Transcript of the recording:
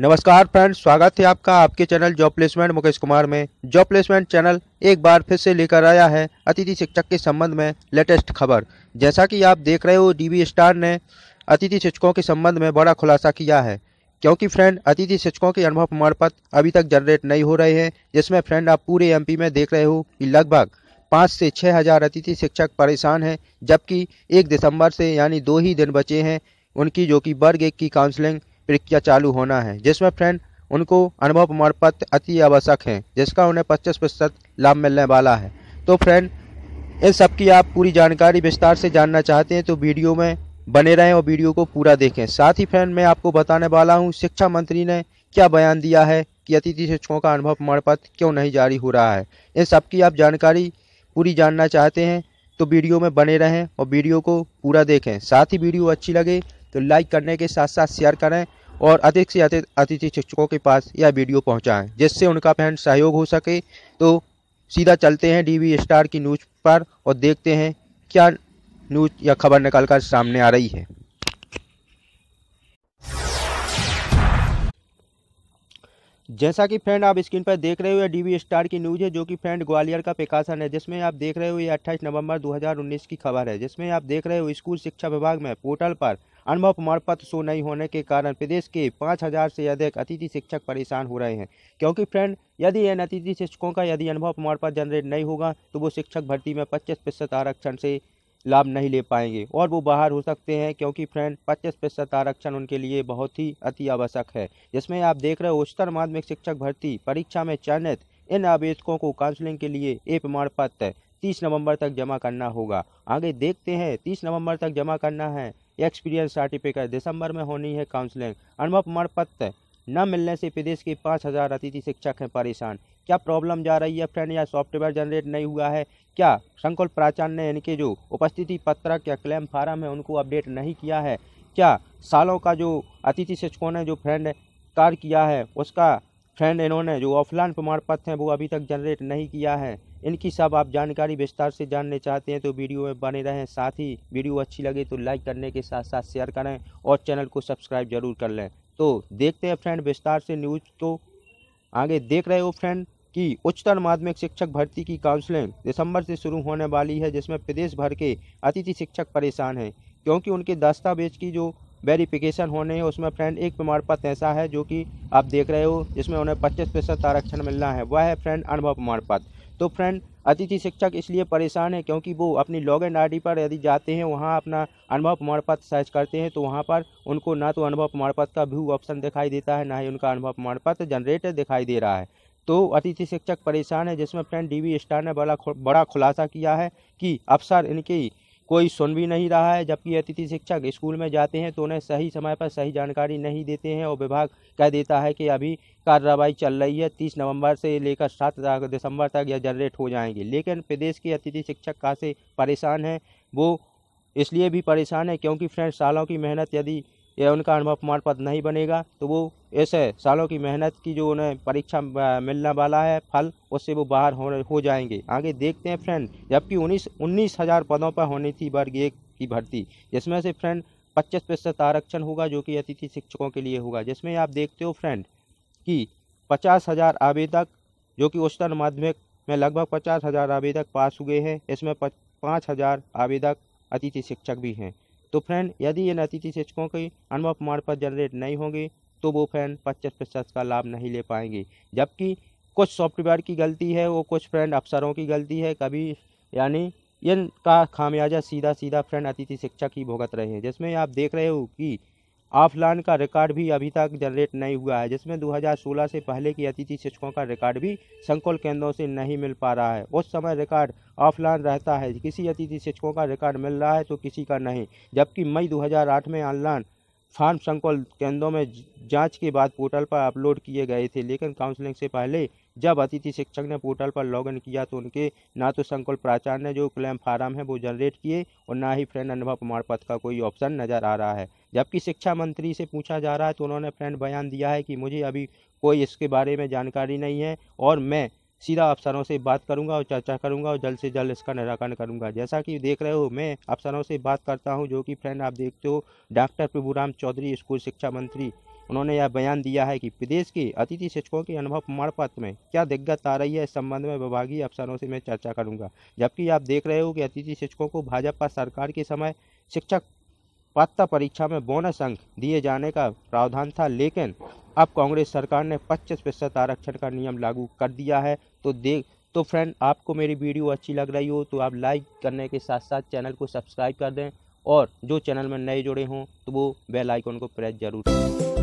नमस्कार फ्रेंड्स स्वागत है आपका आपके channel job placement Mukesh Kumar में जॉब प्लेसमेंट चैनल एक बार फिर से लेकर आया है अतिथि शिक्षक के संबंध में लेटेस्ट खबर जैसा कि आप देख रहे हो डीबी स्टार ने अतिथि शिक्षकों के संबंध में बड़ा खुलासा किया है क्योंकि फ्रेंड अतिथि शिक्षकों के अनुभव प्रमाण पत्र अभी तक जनरेट नहीं हो रहे हैं जिसमें फ्रेंड आप पूरे एम में देख रहे हो कि लगभग पाँच से छः हज़ार अतिथि शिक्षक परेशान हैं जबकि एक दिसंबर से यानी दो ही दिन बचे हैं उनकी जो कि वर्ग एक की काउंसलिंग प्रक्रिया चालू होना है जिसमें फ्रेंड उनको अनुभव प्रमाण पत्र अति आवश्यक है जिसका उन्हें पच्चीस प्रतिशत लाभ मिलने वाला है तो फ्रेंड इन सब की आप पूरी जानकारी विस्तार से जानना चाहते हैं तो वीडियो में बने रहें और वीडियो को पूरा देखें साथ ही फ्रेंड मैं आपको बताने वाला हूँ शिक्षा मंत्री ने क्या बयान दिया है कि अतिथि शिक्षकों का अनुभव प्रमाण पत्र क्यों नहीं जारी हो रहा है इन सब की आप जानकारी पूरी जानना चाहते हैं तो वीडियो में बने रहें और वीडियो को पूरा देखें साथ ही वीडियो अच्छी लगे तो लाइक करने के साथ साथ शेयर करें और अधिक से अधिक अतिथि शिक्षकों के पास यह वीडियो पहुंचाएं जिससे उनका फैन सहयोग हो सके तो सीधा चलते हैं डीवी स्टार की न्यूज़ पर और देखते हैं क्या न्यूज़ या खबर निकल कर सामने आ रही है जैसा कि फ्रेंड आप स्क्रीन पर देख रहे हो डीवी स्टार की न्यूज़ है जो कि फ्रेंड ग्वालियर का प्रकाशन है जिसमें आप देख रहे हो ये 28 नवंबर 2019 की खबर है जिसमें आप देख रहे हो स्कूल शिक्षा विभाग में पोर्टल पर अनुभव प्रमाण पत्र तो शो नहीं होने के कारण प्रदेश के पाँच हज़ार से अधिक अतिथि शिक्षक परेशान हो रहे हैं क्योंकि फ्रेंड यदि इन अतिथि शिक्षकों का यदि अनुभव प्रमाण पत्र जनरेट नहीं होगा तो वो शिक्षक भर्ती में पच्चीस प्रतिशत आरक्षण से लाभ नहीं ले पाएंगे और वो बाहर हो सकते हैं क्योंकि फ्रेंड पच्चीस प्रतिशत आरक्षण उनके लिए बहुत ही अति आवश्यक है जिसमें आप देख रहे हो उच्चतर माध्यमिक शिक्षक भर्ती परीक्षा में चयनित इन आवेदकों को काउंसलिंग के लिए ए प्रमाण पत्र तीस नवंबर तक जमा करना होगा आगे देखते हैं तीस नवंबर तक जमा करना है एक्सपीरियंस सर्टिफिकेट दिसंबर में होनी है काउंसलिंग अनुभव प्रमाण पत्र न मिलने से प्रदेश के पाँच हज़ार अतिथि शिक्षक हैं परेशान क्या प्रॉब्लम जा रही है फ्रेंड या सॉफ्टवेयर जनरेट नहीं हुआ है क्या संकुल प्राचार्य ने इनके जो उपस्थिति पत्रक या क्लेम फार्म है उनको अपडेट नहीं किया है क्या सालों का जो अतिथि शिक्षकों ने जो फ्रेंड कार्य किया है उसका फ्रेंड इन्होंने जो ऑफलाइन प्रमाण पत्र हैं वो अभी तक जनरेट नहीं किया है इनकी सब आप जानकारी विस्तार से जानने चाहते हैं तो वीडियो में बने रहें साथ ही वीडियो अच्छी लगे तो लाइक करने के साथ साथ शेयर करें और चैनल को सब्सक्राइब जरूर कर लें तो देखते हैं फ्रेंड विस्तार से न्यूज को आगे देख रहे हो फ्रेंड कि उच्चतर माध्यमिक शिक्षक भर्ती की काउंसलिंग दिसंबर से शुरू होने वाली है जिसमें प्रदेश भर के अतिथि शिक्षक परेशान हैं क्योंकि उनके दस्तावेज की जो वेरिफिकेशन होने हैं उसमें फ्रेंड एक प्रमाण पत्र ऐसा है जो कि आप देख रहे हो जिसमें उन्हें पच्चीस प्रतिशत आरक्षण मिलना है वह है फ्रेंड अनुभव प्रमाण पत्र तो फ्रेंड अतिथि शिक्षक इसलिए परेशान है क्योंकि वो अपनी लॉग इन आई पर यदि जाते हैं वहाँ अपना अनुभव प्रमाण पत्र सर्च करते हैं तो वहाँ पर उनको ना तो अनुभव प्रमाण पत्र का व्यू ऑप्शन दिखाई देता है ना ही उनका अनुभव प्रमाण पत्र जनरेट दिखाई दे रहा है तो अतिथि शिक्षक परेशान है जिसमें फ्रेंड डी स्टार ने बड़ा बड़ा खुलासा किया है कि अफसर इनकी कोई सुन भी नहीं रहा है जबकि अतिथि शिक्षक स्कूल में जाते हैं तो उन्हें सही समय पर सही जानकारी नहीं देते हैं और विभाग कह देता है कि अभी कार्रवाई चल रही है तीस नवंबर से लेकर सात दिसंबर तक यह जनरेट हो जाएंगे लेकिन प्रदेश के अतिथि शिक्षक कहाँ परेशान हैं वो इसलिए भी परेशान है क्योंकि फ्रेंड्स सालों की मेहनत यदि या उनका अनुभव प्रमाण पत्र नहीं बनेगा तो वो ऐसे सालों की मेहनत की जो उन्हें परीक्षा मिलने वाला है फल उससे वो बाहर हो हो जाएंगे आगे देखते हैं फ्रेंड जबकि उन्नीस उन्नीस हज़ार पदों पर होनी थी वर्ग एक की भर्ती जिसमें से फ्रेंड पच्चीस प्रतिशत आरक्षण होगा जो कि अतिथि शिक्षकों के लिए होगा जिसमें आप देखते हो फ्रेंड कि पचास हज़ार आवेदक जो कि उच्चतर माध्यमिक में लगभग पचास हज़ार आवेदक पास हुए हैं इसमें पाँच हज़ार आवेदक अतिथि शिक्षक भी हैं तो फ्रेंड यदि ये अतिथि शिक्षकों की अनुभव प्रमाण पत्र जनरेट नहीं होंगे तो वो फ्रेंड पच्चीस प्रतिशत का लाभ नहीं ले पाएंगे जबकि कुछ सॉफ्टवेयर की गलती है वो कुछ फ्रेंड अफसरों की गलती है कभी यानी इनका खामियाजा सीधा सीधा फ्रेंड अतिथि शिक्षक की भुगत रहे हैं जिसमें आप देख रहे हो कि ऑफलाइन का रिकॉर्ड भी अभी तक जनरेट नहीं हुआ है जिसमें 2016 से पहले की अतिथि शिक्षकों का रिकॉर्ड भी संकुल केंद्रों से नहीं मिल पा रहा है उस समय रिकॉर्ड ऑफलाइन रहता है किसी अतिथि शिक्षकों का रिकॉर्ड मिल रहा है तो किसी का नहीं जबकि मई 2008 में ऑनलाइन फार्म संकुल केंद्रों में जांच के बाद पोर्टल पर अपलोड किए गए थे लेकिन काउंसलिंग से पहले जब अतिथि शिक्षक ने पोर्टल पर लॉगिन किया तो उनके ना तो संकुल प्राचार्य ने जो क्लेम फार्म है वो जनरेट किए और ना ही फ्रेंड अनुभव प्रमाण पत्र का कोई ऑप्शन नज़र आ रहा है जबकि शिक्षा मंत्री से पूछा जा रहा है तो उन्होंने फ्रेंड बयान दिया है कि मुझे अभी कोई इसके बारे में जानकारी नहीं है और मैं सीधा अफसरों से बात करूंगा और चर्चा करूंगा और जल्द से जल्द इसका निराकरण करूंगा जैसा कि देख रहे हो मैं अफसरों से बात करता हूं जो कि फ्रेंड आप देखते हो डॉक्टर प्रभुराम चौधरी स्कूल शिक्षा मंत्री उन्होंने यह बयान दिया है कि प्रदेश के अतिथि शिक्षकों के अनुभव प्रमाण पत्र में क्या दिक्कत आ रही है इस संबंध में विभागीय अफसरों से मैं चर्चा करूंगा जबकि आप देख रहे हो कि अतिथि शिक्षकों को भाजपा सरकार के समय शिक्षक पात्रता परीक्षा में बोनस अंक दिए जाने का प्रावधान था लेकिन अब कांग्रेस सरकार ने 25 प्रतिशत आरक्षण का नियम लागू कर दिया है तो देख तो फ्रेंड आपको मेरी वीडियो अच्छी लग रही हो तो आप लाइक करने के साथ साथ चैनल को सब्सक्राइब कर दें और जो चैनल में नए जुड़े हों तो वो बेल आइकन को प्रेस जरूर करें